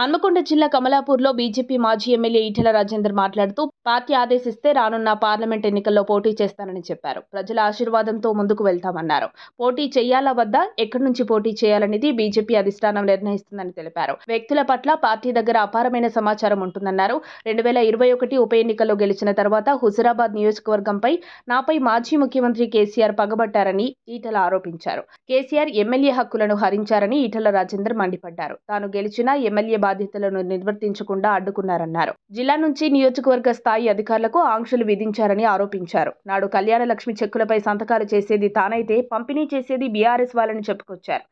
హన్మకొండ జిల్లా కమలాపూర్లో బీజేపీ మాజీ ఎమ్మెల్యే ఈటెల రాజేందర్ మాట్లాడుతూ పార్టీ ఆదేశిస్తే రానున్న పార్లమెంట్ ఎన్నికల్లో పోటీ చేస్తానని చెప్పారు ప్రజల ఆశీర్వాదంతో ముందుకు వెళ్తామన్నారు పోటీ చేయాలా వద్దా ఎక్కడి నుంచి పోటీ చేయాలనేది బీజేపీ అధిష్టానం నిర్ణయిస్తుందని తెలిపారు వ్యక్తుల పట్ల పార్టీ దగ్గర అపారమైన సమాచారం ఉంటుందన్నారు రెండు వేల ఇరవై ఒకటి ఉప ఎన్నికల్లో గెలిచిన తర్వాత హుజరాబాద్ నియోజకవర్గంపై నాపై మాజీ ముఖ్యమంత్రి కేసీఆర్ పగబట్టారని ఈటల ఆరోపించారు కేసీఆర్ ఎమ్మెల్యే హక్కులను హరించారని ఈటల రాజేందర్ మండిపడ్డారు తాను గెలిచిన ఎమ్మెల్యే బాధ్యతలను నిర్వర్తించకుండా అడ్డుకున్నారన్నారు జిల్లా నుంచి నియోజకవర్గ స్థాయి అధికారులకు ఆంక్షలు విధించారని ఆరోపించారు నాడు కళ్యాణలక్ష్మి చెక్కులపై సంతకాలు చేసేది తానైతే పంపిణీ చేసేది బీఆర్ఎస్ వాళ్ళని చెప్పుకొచ్చారు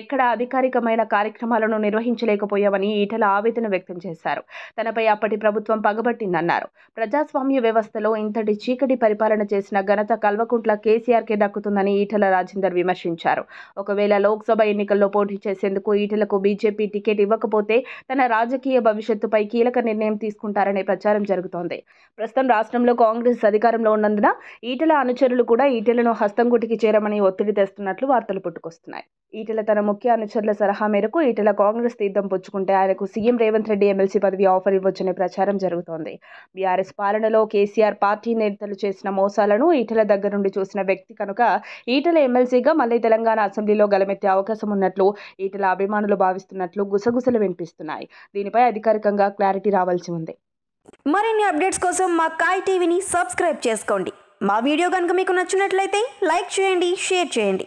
ఎక్కడ అధికారికమైన కార్యక్రమాలను నిర్వహించలేకపోయామని ఈటల ఆవేదన వ్యక్తం చేశారు తనపై అప్పటి ప్రభుత్వం పగబట్టిందన్నారు ప్రజాస్వామ్య వ్యవస్థలో ఇంతటి చీకటి పరిపాలన చేసిన ఘనత కల్వకుంట్ల కేసీఆర్కే దక్కుతుందని ఈటల రాజేందర్ విమర్శించారు ఒకవేళ లోక్సభ ఎన్నికల్లో పోటీ చేసేందుకు ఈటలకు బీజేపీ టికెట్ ఇవ్వకపోతే తన రాజకీయ భవిష్యత్తుపై కీలక నిర్ణయం తీసుకుంటారనే ప్రచారం జరుగుతోంది ప్రస్తుతం రాష్ట్రంలో కాంగ్రెస్ అధికారంలో ఉన్నందున ఈటల అనుచరులు కూడా ఈటలను హస్తంగుటికి చేరమని ఒత్తిడి తెస్తున్నట్లు వార్తలు పుట్టుకొస్తున్నాయి ఈటల తన ముఖ్య అనుచరుల సలహా మేరకు ఈటల కాంగ్రెస్ తీర్థం పుచ్చుకుంటే ఆయనకు సీఎం రేవంత్ రెడ్డి ఎమ్మెల్సీ పదవి ఆఫర్ ఇవ్వచ్చనే ప్రచారం జరుగుతోంది బీఆర్ఎస్ పాలనలో కేసీఆర్ పార్టీ నేతలు చేసిన మోసాలను ఈటల దగ్గర నుండి చూసిన వ్యక్తి కనుక ఈటల ఎమ్మెల్సీగా మళ్ళీ తెలంగాణ అసెంబ్లీలో గలమెత్తే అవకాశం ఉన్నట్లు ఈటల అభిమానులు భావిస్తున్నట్లు గుసగుసలు వినిపిస్తున్నాయి దీనిపై అధికారికంగా క్లారిటీ రావాల్సి ఉంది మరిన్ని అప్డేట్స్ కోసం మా కాయ్ టీవీని సబ్స్క్రైబ్ చేసుకోండి మా వీడియో కనుక మీకు నచ్చినట్లయితే లైక్ చేయండి షేర్ చేయండి